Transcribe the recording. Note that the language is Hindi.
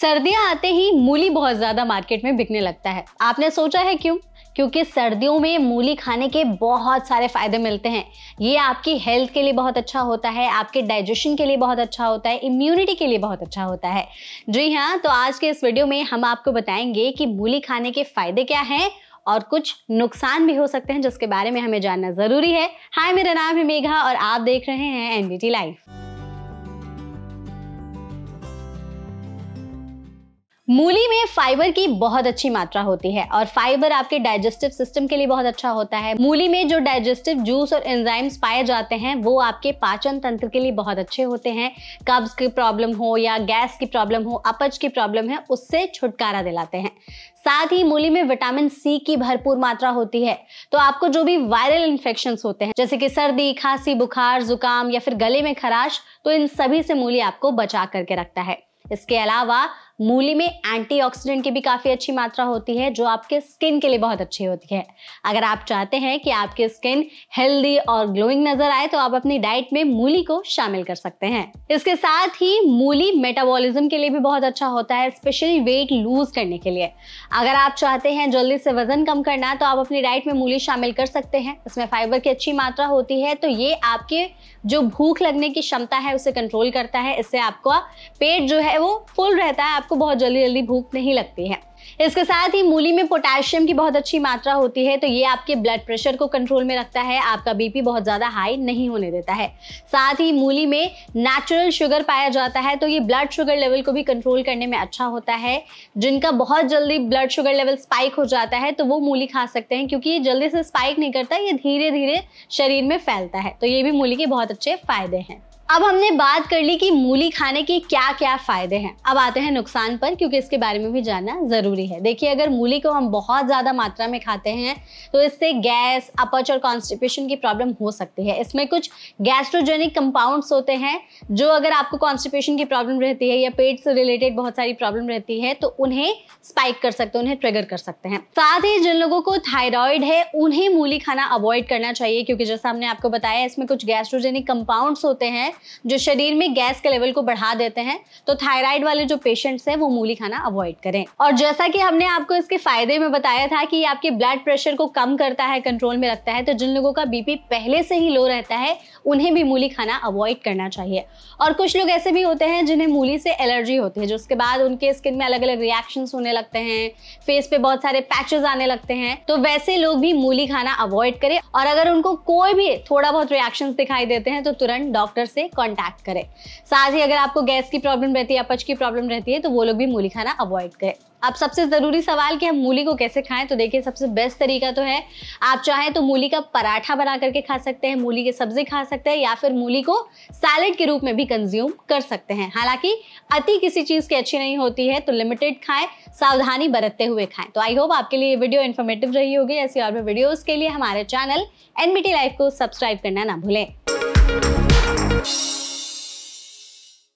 सर्दियां आते ही मूली बहुत ज्यादा मार्केट में बिकने लगता है आपने सोचा है क्यों क्योंकि सर्दियों में मूली खाने के बहुत सारे फायदे मिलते हैं ये आपकी हेल्थ के लिए बहुत अच्छा होता है आपके डाइजेशन के लिए बहुत अच्छा होता है इम्यूनिटी के लिए बहुत अच्छा होता है जी हाँ तो आज के इस वीडियो में हम आपको बताएंगे कि मूली खाने के फायदे क्या हैं और कुछ नुकसान भी हो सकते हैं जिसके बारे में हमें जानना जरूरी है हाय मेरा नाम है मेघा और आप देख रहे हैं एनबीटी लाइव मूली में फाइबर की बहुत अच्छी मात्रा होती है और फाइबर आपके डाइजेस्टिव सिस्टम के लिए बहुत अच्छा होता है मूली में जो डाइजेस्टिव जूस और एंजाइम्स पाए जाते हैं वो आपके पाचन तंत्र के लिए बहुत अच्छे होते हैं कब्ज की प्रॉब्लम हो या गैस की प्रॉब्लम हो अपच की प्रॉब्लम है उससे छुटकारा दिलाते हैं साथ ही मूली में विटामिन सी की भरपूर मात्रा होती है तो आपको जो भी वायरल इन्फेक्शन होते हैं जैसे कि सर्दी खांसी बुखार जुकाम या फिर गले में खराश तो इन सभी से मूली आपको बचा करके रखता है इसके अलावा मूली में एंटीऑक्सीडेंट की भी काफ़ी अच्छी मात्रा होती है जो आपके स्किन के लिए बहुत अच्छी होती है अगर आप चाहते हैं कि आपकी स्किन हेल्दी और ग्लोइंग नजर आए तो आप अपनी डाइट में मूली को शामिल कर सकते हैं इसके साथ ही मूली मेटाबॉलिज्म के लिए भी बहुत अच्छा होता है स्पेशली वेट लूज करने के लिए अगर आप चाहते हैं जल्दी से वजन कम करना तो आप अपनी डाइट में मूली शामिल कर सकते हैं इसमें फाइबर की अच्छी मात्रा होती है तो ये आपके जो भूख लगने की क्षमता है उसे कंट्रोल करता है इससे आपका पेट जो है वो फुल रहता है आपको आपको बहुत जल्दी जल्दी भूख नहीं लगती है इसके साथ ही मूली में पोटेशियम की बहुत अच्छी मात्रा होती है तो ये आपके ब्लड प्रेशर को कंट्रोल में रखता है आपका बीपी बहुत ज़्यादा हाई नहीं होने देता है साथ ही मूली में नेचुरल शुगर पाया जाता है तो ये ब्लड शुगर लेवल को भी कंट्रोल करने में अच्छा होता है जिनका बहुत जल्दी ब्लड शुगर लेवल स्पाइक हो जाता है तो वो मूली खा सकते हैं क्योंकि ये जल्दी से स्पाइक नहीं करता ये धीरे धीरे शरीर में फैलता है तो ये भी मूली के बहुत अच्छे फ़ायदे हैं अब हमने बात कर ली कि मूली खाने के क्या क्या फायदे हैं अब आते हैं नुकसान पर क्योंकि इसके बारे में भी जानना जरूरी है देखिए अगर मूली को हम बहुत ज्यादा मात्रा में खाते हैं तो इससे गैस अपच और कॉन्स्टिपेशन की प्रॉब्लम हो सकती है इसमें कुछ गैस्ट्रोजेनिक कंपाउंड्स होते हैं जो अगर आपको कॉन्स्टिपेशन की प्रॉब्लम रहती है या पेट से रिलेटेड बहुत सारी प्रॉब्लम रहती है तो उन्हें स्पाइक कर सकते हैं उन्हें ट्रिगर कर सकते हैं साथ ही जिन लोगों को थायराइड है उन्हें मूली खाना अवॉइड करना चाहिए क्योंकि जैसा हमने आपको बताया इसमें कुछ गैस्ट्रोजेनिक कंपाउंड्स होते हैं जो शरीर में गैस के लेवल को बढ़ा देते हैं तो थायराइड वाले जो पेशेंट्स हैं वो मूली खाना अवॉइड करें और जैसा कि हमने आपको इसके फायदे में बताया था कि आपके ब्लड प्रेशर को कम करता है कंट्रोल में रखता है तो जिन लोगों का बीपी पहले से ही लो रहता है उन्हें भी मूली खाना अवॉइड करना चाहिए और कुछ लोग ऐसे भी होते हैं जिन्हें मूली से एलर्जी होती है जो उसके बाद उनके स्किन में अलग अलग रिएक्शन होने लगते हैं फेस पे बहुत सारे पैचेस आने लगते हैं तो वैसे लोग भी मूली खाना अवॉइड करें और अगर उनको कोई भी थोड़ा बहुत रिएक्शन दिखाई देते हैं तो तुरंत डॉक्टर से कॉन्टैक्ट करें साथ ही अगर आपको गैस की प्रॉब्लम रहती है अपच की प्रॉब्लम रहती है तो वो लोग भी मूली खाना अवॉइड करें अब सबसे ज़रूरी सवाल कि हम मूली को कैसे खाएं तो देखिए सबसे बेस्ट तरीका तो है आप चाहें तो मूली का पराठा बना करके खा सकते हैं मूली की सब्जी खा सकते हैं या फिर मूली को सैलेड के रूप में भी कंज्यूम कर सकते हैं हालांकि अति किसी चीज़ की अच्छी नहीं होती है तो लिमिटेड खाएं सावधानी बरतते हुए खाएं तो आई होप आपके लिए ये वीडियो इन्फॉर्मेटिव रही होगी ऐसी और भी वीडियोज़ के लिए हमारे चैनल एनबीटी लाइफ को सब्सक्राइब करना ना भूलें you